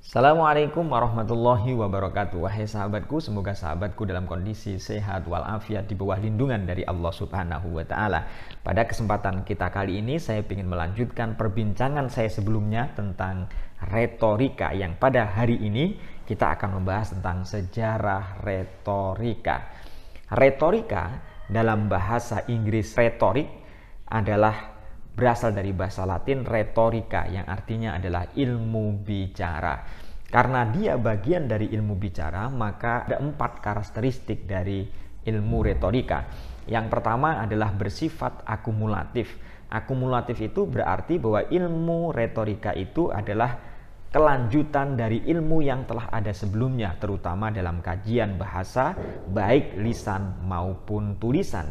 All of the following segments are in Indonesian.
Assalamualaikum warahmatullahi wabarakatuh Wahai sahabatku, semoga sahabatku dalam kondisi sehat walafiat di bawah lindungan dari Allah subhanahu wa ta'ala Pada kesempatan kita kali ini saya ingin melanjutkan perbincangan saya sebelumnya tentang retorika Yang pada hari ini kita akan membahas tentang sejarah retorika Retorika dalam bahasa Inggris retorik adalah berasal dari bahasa Latin retorika yang artinya adalah ilmu bicara. Karena dia bagian dari ilmu bicara, maka ada empat karakteristik dari ilmu retorika. Yang pertama adalah bersifat akumulatif. Akumulatif itu berarti bahwa ilmu retorika itu adalah kelanjutan dari ilmu yang telah ada sebelumnya, terutama dalam kajian bahasa, baik lisan maupun tulisan.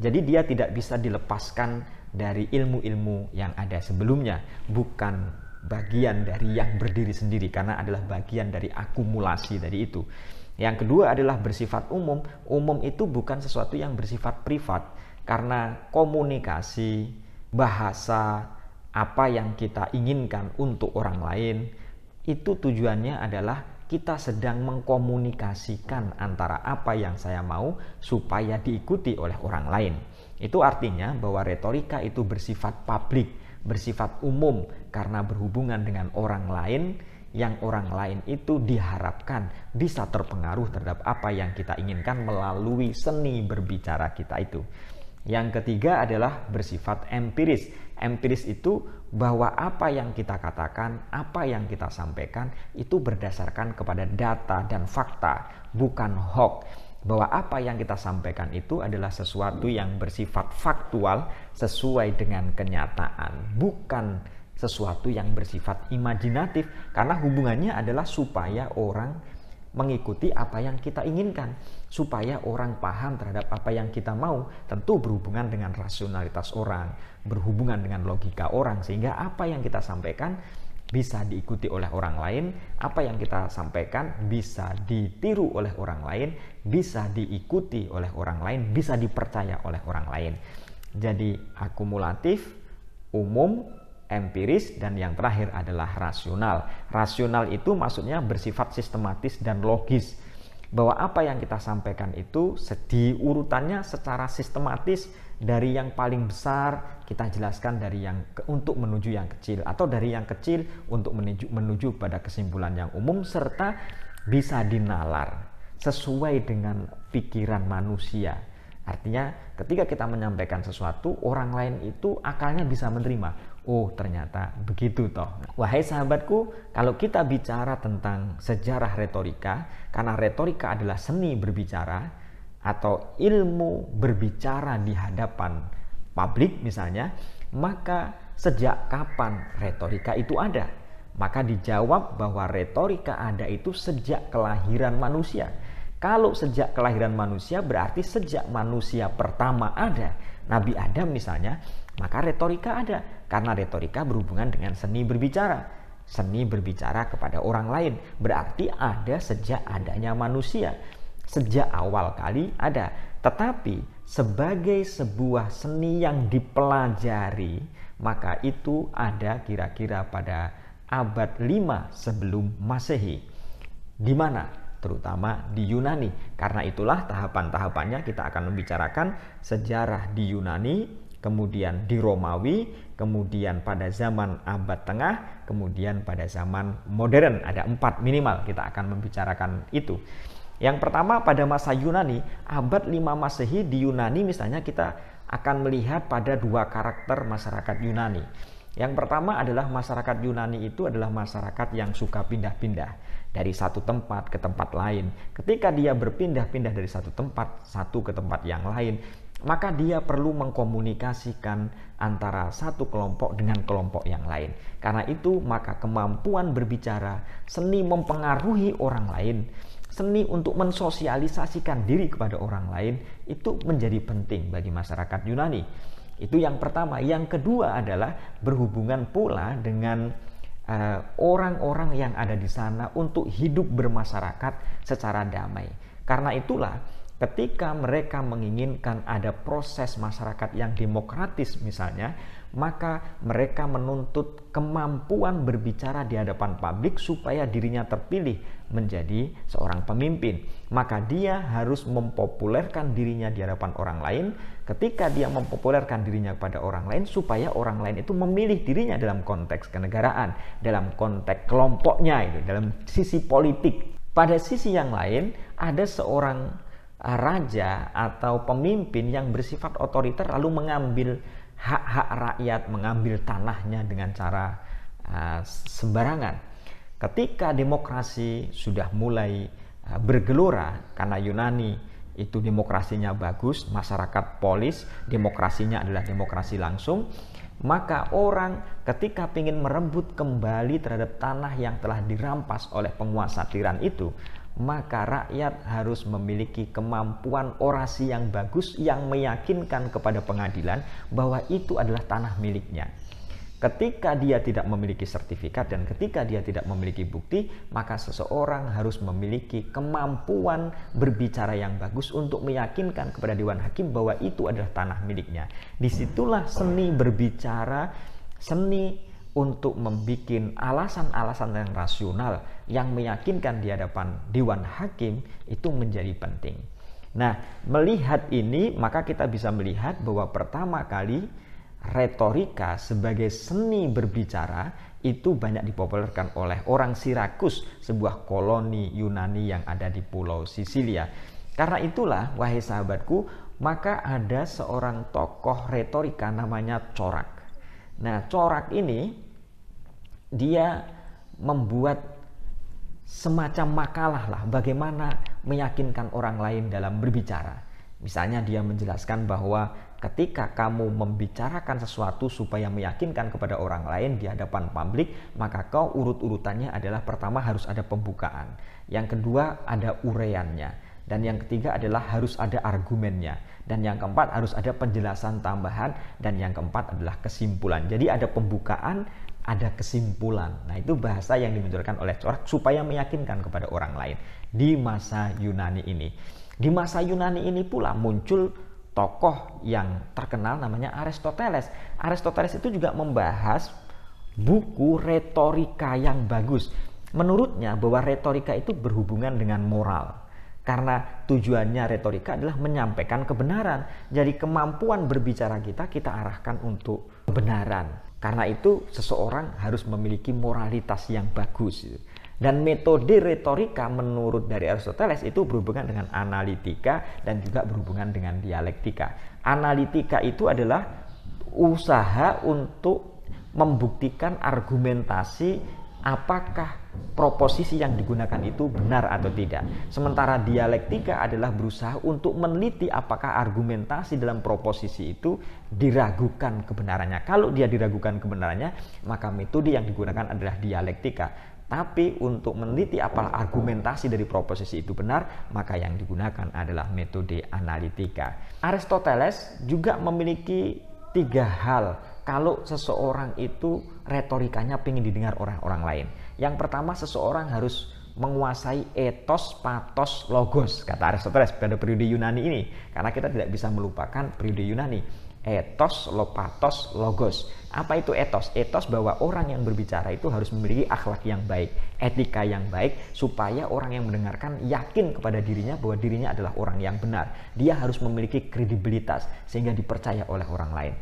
Jadi, dia tidak bisa dilepaskan dari ilmu-ilmu yang ada sebelumnya, bukan bagian dari yang berdiri sendiri karena adalah bagian dari akumulasi dari itu. Yang kedua adalah bersifat umum. Umum itu bukan sesuatu yang bersifat privat karena komunikasi, bahasa, apa yang kita inginkan untuk orang lain itu tujuannya adalah kita sedang mengkomunikasikan antara apa yang saya mau supaya diikuti oleh orang lain. Itu artinya bahwa retorika itu bersifat publik, bersifat umum karena berhubungan dengan orang lain yang orang lain itu diharapkan bisa terpengaruh terhadap apa yang kita inginkan melalui seni berbicara kita itu. Yang ketiga adalah bersifat empiris. Empiris itu bahwa apa yang kita katakan, apa yang kita sampaikan itu berdasarkan kepada data dan fakta, bukan hoax bahwa apa yang kita sampaikan itu adalah sesuatu yang bersifat faktual sesuai dengan kenyataan, bukan sesuatu yang bersifat imajinatif karena hubungannya adalah supaya orang mengikuti apa yang kita inginkan, supaya orang paham terhadap apa yang kita mau, tentu berhubungan dengan rasionalitas orang, berhubungan dengan logika orang sehingga apa yang kita sampaikan bisa diikuti oleh orang lain, apa yang kita sampaikan bisa ditiru oleh orang lain, bisa diikuti oleh orang lain, bisa dipercaya oleh orang lain. Jadi akumulatif, umum, empiris dan yang terakhir adalah rasional. Rasional itu maksudnya bersifat sistematis dan logis bahwa apa yang kita sampaikan itu diurutannya secara sistematis dari yang paling besar kita jelaskan dari yang ke, untuk menuju yang kecil atau dari yang kecil untuk menuju menuju pada kesimpulan yang umum serta bisa dinalar sesuai dengan pikiran manusia. Artinya ketika kita menyampaikan sesuatu orang lain itu akalnya bisa menerima. Oh, ternyata begitu toh. Wahai sahabatku, kalau kita bicara tentang sejarah retorika, karena retorika adalah seni berbicara atau ilmu berbicara di hadapan publik misalnya, maka sejak kapan retorika itu ada? Maka dijawab bahwa retorika ada itu sejak kelahiran manusia. Kalau sejak kelahiran manusia berarti sejak manusia pertama ada Nabi Adam misalnya, maka retorika ada karena retorika berhubungan dengan seni berbicara. Seni berbicara kepada orang lain berarti ada sejak adanya manusia. Sejak awal kali ada, tetapi sebagai sebuah seni yang dipelajari, maka itu ada kira-kira pada abad 5 sebelum Masehi. Di mana terutama di Yunani. Karena itulah tahapan-tahapannya kita akan membicarakan sejarah di Yunani, kemudian di Romawi, kemudian pada zaman abad tengah, kemudian pada zaman modern. Ada empat minimal kita akan membicarakan itu. Yang pertama pada masa Yunani, abad 5 Masehi di Yunani misalnya kita akan melihat pada dua karakter masyarakat Yunani. Yang pertama adalah masyarakat Yunani itu adalah masyarakat yang suka pindah-pindah dari satu tempat ke tempat lain. Ketika dia berpindah-pindah dari satu tempat satu ke tempat yang lain, maka dia perlu mengkomunikasikan antara satu kelompok dengan kelompok yang lain. Karena itu, maka kemampuan berbicara, seni mempengaruhi orang lain, seni untuk mensosialisasikan diri kepada orang lain itu menjadi penting bagi masyarakat Yunani. Itu yang pertama. Yang kedua adalah berhubungan pula dengan Eh, orang-orang uh, yang ada di sana untuk hidup bermasyarakat secara damai. Karena itulah Ketika mereka menginginkan ada proses masyarakat yang demokratis misalnya, maka mereka menuntut kemampuan berbicara di hadapan publik supaya dirinya terpilih menjadi seorang pemimpin. Maka dia harus mempopulerkan dirinya di hadapan orang lain. Ketika dia mempopulerkan dirinya kepada orang lain supaya orang lain itu memilih dirinya dalam konteks kenegaraan, dalam konteks kelompoknya itu, dalam sisi politik. Pada sisi yang lain, ada seorang raja atau pemimpin yang bersifat otoriter lalu mengambil hak-hak rakyat, mengambil tanahnya dengan cara uh, sembarangan. Ketika demokrasi sudah mulai uh, bergelora karena Yunani itu demokrasinya bagus, masyarakat polis, demokrasinya adalah demokrasi langsung, maka orang ketika ingin merebut kembali terhadap tanah yang telah dirampas oleh penguasa tiran itu maka rakyat harus memiliki kemampuan orasi yang bagus yang meyakinkan kepada pengadilan bahwa itu adalah tanah miliknya. Ketika dia tidak memiliki sertifikat dan ketika dia tidak memiliki bukti, maka seseorang harus memiliki kemampuan berbicara yang bagus untuk meyakinkan kepada dewan hakim bahwa itu adalah tanah miliknya. Disitulah seni berbicara, seni untuk membuat alasan-alasan yang rasional yang meyakinkan di hadapan dewan hakim itu menjadi penting. Nah, melihat ini maka kita bisa melihat bahwa pertama kali retorika sebagai seni berbicara itu banyak dipopulerkan oleh orang Sirakus, sebuah koloni Yunani yang ada di pulau Sisilia. Karena itulah, wahai sahabatku, maka ada seorang tokoh retorika namanya Corak. Nah, Corak ini dia membuat semacam makalah lah bagaimana meyakinkan orang lain dalam berbicara. Misalnya dia menjelaskan bahwa ketika kamu membicarakan sesuatu supaya meyakinkan kepada orang lain di hadapan publik, maka kau urut-urutannya adalah pertama harus ada pembukaan, yang kedua ada ureannya, dan yang ketiga adalah harus ada argumennya, dan yang keempat harus ada penjelasan tambahan, dan yang keempat adalah kesimpulan. Jadi ada pembukaan, ada kesimpulan. Nah, itu bahasa yang dimunculkan oleh corak supaya meyakinkan kepada orang lain di masa Yunani ini. Di masa Yunani ini pula muncul tokoh yang terkenal namanya Aristoteles. Aristoteles itu juga membahas buku retorika yang bagus. Menurutnya bahwa retorika itu berhubungan dengan moral. Karena tujuannya retorika adalah menyampaikan kebenaran. Jadi kemampuan berbicara kita kita arahkan untuk kebenaran. Karena itu seseorang harus memiliki moralitas yang bagus. Gitu. Dan metode retorika menurut dari Aristoteles itu berhubungan dengan analitika dan juga berhubungan dengan dialektika. Analitika itu adalah usaha untuk membuktikan argumentasi apakah proposisi yang digunakan itu benar atau tidak. Sementara dialektika adalah berusaha untuk meneliti apakah argumentasi dalam proposisi itu diragukan kebenarannya. Kalau dia diragukan kebenarannya, maka metode yang digunakan adalah dialektika. Tapi untuk meneliti apa argumentasi dari proposisi itu benar, maka yang digunakan adalah metode analitika. Aristoteles juga memiliki tiga hal kalau seseorang itu retorikanya ingin didengar orang-orang lain. Yang pertama seseorang harus menguasai etos, patos, logos kata Aristoteles pada periode Yunani ini karena kita tidak bisa melupakan periode Yunani etos, lopatos, logos. Apa itu etos? Etos bahwa orang yang berbicara itu harus memiliki akhlak yang baik, etika yang baik, supaya orang yang mendengarkan yakin kepada dirinya bahwa dirinya adalah orang yang benar. Dia harus memiliki kredibilitas sehingga dipercaya oleh orang lain.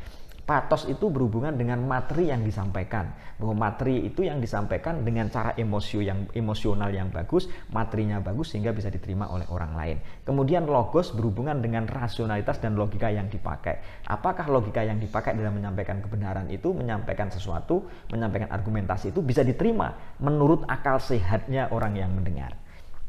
Patos itu berhubungan dengan materi yang disampaikan. Bahwa materi itu yang disampaikan dengan cara emosio yang emosional yang bagus, materinya bagus sehingga bisa diterima oleh orang lain. Kemudian logos berhubungan dengan rasionalitas dan logika yang dipakai. Apakah logika yang dipakai dalam menyampaikan kebenaran itu, menyampaikan sesuatu, menyampaikan argumentasi itu bisa diterima menurut akal sehatnya orang yang mendengar.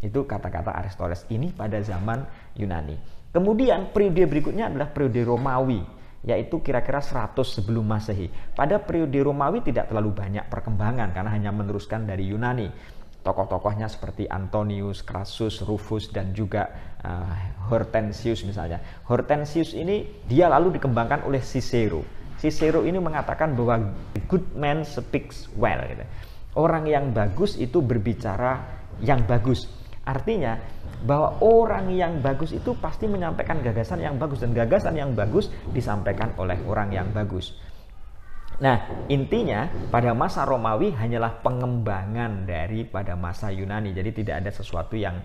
Itu kata-kata Aristoteles ini pada zaman Yunani. Kemudian periode berikutnya adalah periode Romawi yaitu kira-kira 100 sebelum Masehi. Pada periode Romawi tidak terlalu banyak perkembangan karena hanya meneruskan dari Yunani. Tokoh-tokohnya seperti Antonius, Crassus, Rufus, dan juga uh, Hortensius misalnya. Hortensius ini dia lalu dikembangkan oleh Cicero. Cicero ini mengatakan bahwa good man speaks well. Gitu. Orang yang bagus itu berbicara yang bagus Artinya bahwa orang yang bagus itu pasti menyampaikan gagasan yang bagus dan gagasan yang bagus disampaikan oleh orang yang bagus. Nah, intinya pada masa Romawi hanyalah pengembangan dari pada masa Yunani. Jadi tidak ada sesuatu yang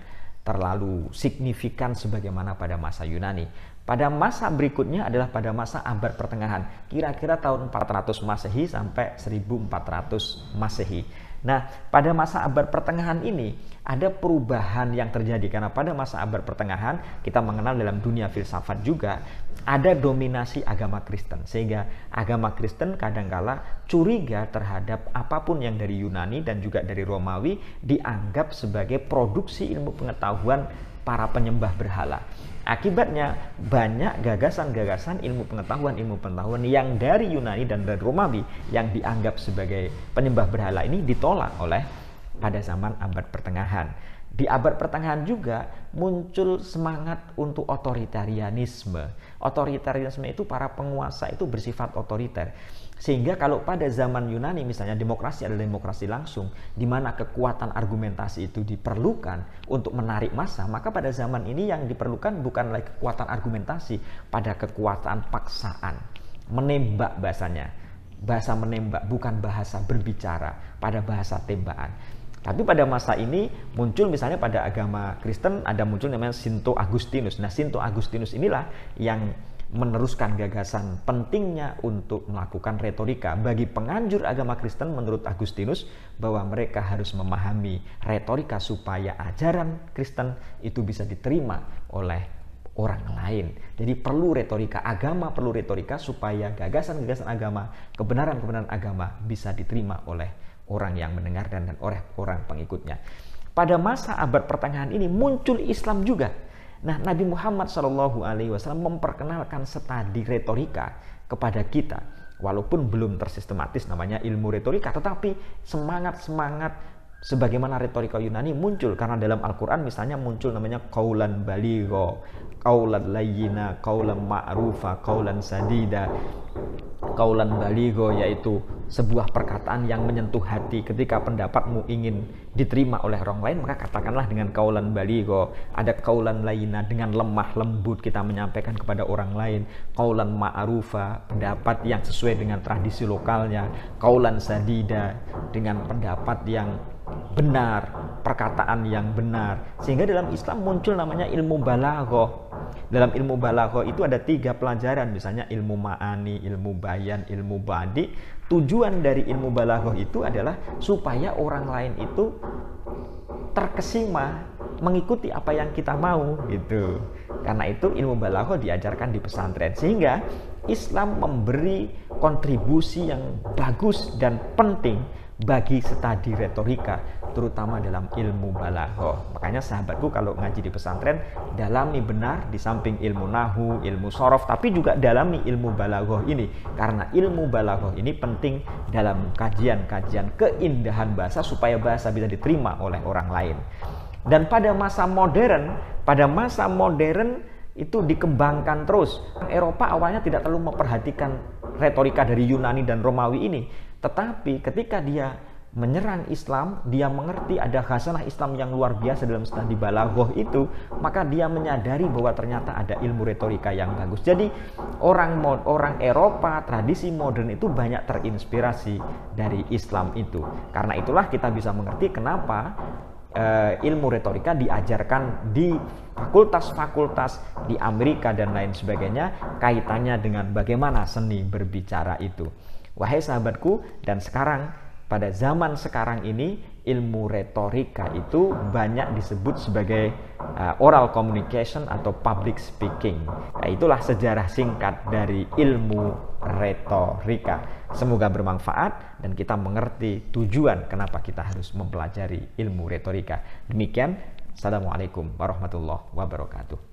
terlalu signifikan sebagaimana pada masa Yunani. Pada masa berikutnya adalah pada masa abad pertengahan, kira-kira tahun 400 Masehi sampai 1400 Masehi. Nah, pada masa abad pertengahan ini ada perubahan yang terjadi karena pada masa abad pertengahan kita mengenal dalam dunia filsafat juga ada dominasi agama Kristen sehingga agama Kristen kadangkala curiga terhadap apapun yang dari Yunani dan juga dari Romawi dianggap sebagai produksi ilmu pengetahuan para penyembah berhala. Akibatnya banyak gagasan-gagasan ilmu pengetahuan ilmu pengetahuan yang dari Yunani dan dari Romawi yang dianggap sebagai penyembah berhala ini ditolak oleh pada zaman abad pertengahan di abad pertengahan juga muncul semangat untuk otoritarianisme. Otoritarianisme itu para penguasa itu bersifat otoriter. Sehingga kalau pada zaman Yunani misalnya demokrasi adalah demokrasi langsung di mana kekuatan argumentasi itu diperlukan untuk menarik massa, maka pada zaman ini yang diperlukan bukanlah kekuatan argumentasi pada kekuatan paksaan, menembak bahasanya. Bahasa menembak bukan bahasa berbicara pada bahasa tembakan. Tapi pada masa ini muncul misalnya pada agama Kristen ada muncul namanya Sinto Agustinus. Nah, Sinto Agustinus inilah yang meneruskan gagasan pentingnya untuk melakukan retorika bagi penganjur agama Kristen menurut Agustinus bahwa mereka harus memahami retorika supaya ajaran Kristen itu bisa diterima oleh orang lain. Jadi perlu retorika agama, perlu retorika supaya gagasan-gagasan agama, kebenaran-kebenaran agama bisa diterima oleh orang yang mendengar dan oleh orang pengikutnya. Pada masa abad pertengahan ini muncul Islam juga. Nah, Nabi Muhammad Shallallahu Alaihi Wasallam memperkenalkan setadi retorika kepada kita, walaupun belum tersistematis namanya ilmu retorika, tetapi semangat semangat sebagaimana retorika Yunani muncul karena dalam Al-Qur'an misalnya muncul namanya kaulan baligho, kaulan layyina, kaulan ma'rufa, kaulan sadida. Kaulan baligho yaitu sebuah perkataan yang menyentuh hati ketika pendapatmu ingin diterima oleh orang lain maka katakanlah dengan kaulan baligo, ada kaulan lainnya dengan lemah lembut kita menyampaikan kepada orang lain kaulan ma'arufa pendapat yang sesuai dengan tradisi lokalnya kaulan sadida dengan pendapat yang benar, perkataan yang benar. Sehingga dalam Islam muncul namanya ilmu balaghah. Dalam ilmu balaghah itu ada tiga pelajaran, misalnya ilmu ma'ani, ilmu bayan, ilmu badi. Tujuan dari ilmu balaghah itu adalah supaya orang lain itu terkesima mengikuti apa yang kita mau gitu. Karena itu ilmu balaghah diajarkan di pesantren sehingga Islam memberi kontribusi yang bagus dan penting bagi studi retorika terutama dalam ilmu balaho Makanya sahabatku kalau ngaji di pesantren dalami benar di samping ilmu nahu, ilmu sorof tapi juga dalami ilmu balaho ini karena ilmu balaho ini penting dalam kajian-kajian keindahan bahasa supaya bahasa bisa diterima oleh orang lain. Dan pada masa modern, pada masa modern itu dikembangkan terus. Eropa awalnya tidak terlalu memperhatikan retorika dari Yunani dan Romawi ini tetapi ketika dia menyerang Islam, dia mengerti ada khasanah Islam yang luar biasa dalam studi balaghah itu, maka dia menyadari bahwa ternyata ada ilmu retorika yang bagus. Jadi orang orang Eropa, tradisi modern itu banyak terinspirasi dari Islam itu. Karena itulah kita bisa mengerti kenapa eh, ilmu retorika diajarkan di fakultas-fakultas di Amerika dan lain sebagainya kaitannya dengan bagaimana seni berbicara itu. Wahai sahabatku, dan sekarang pada zaman sekarang ini ilmu retorika itu banyak disebut sebagai uh, oral communication atau public speaking. Nah, itulah sejarah singkat dari ilmu retorika. Semoga bermanfaat dan kita mengerti tujuan kenapa kita harus mempelajari ilmu retorika. Demikian, Assalamualaikum warahmatullahi wabarakatuh.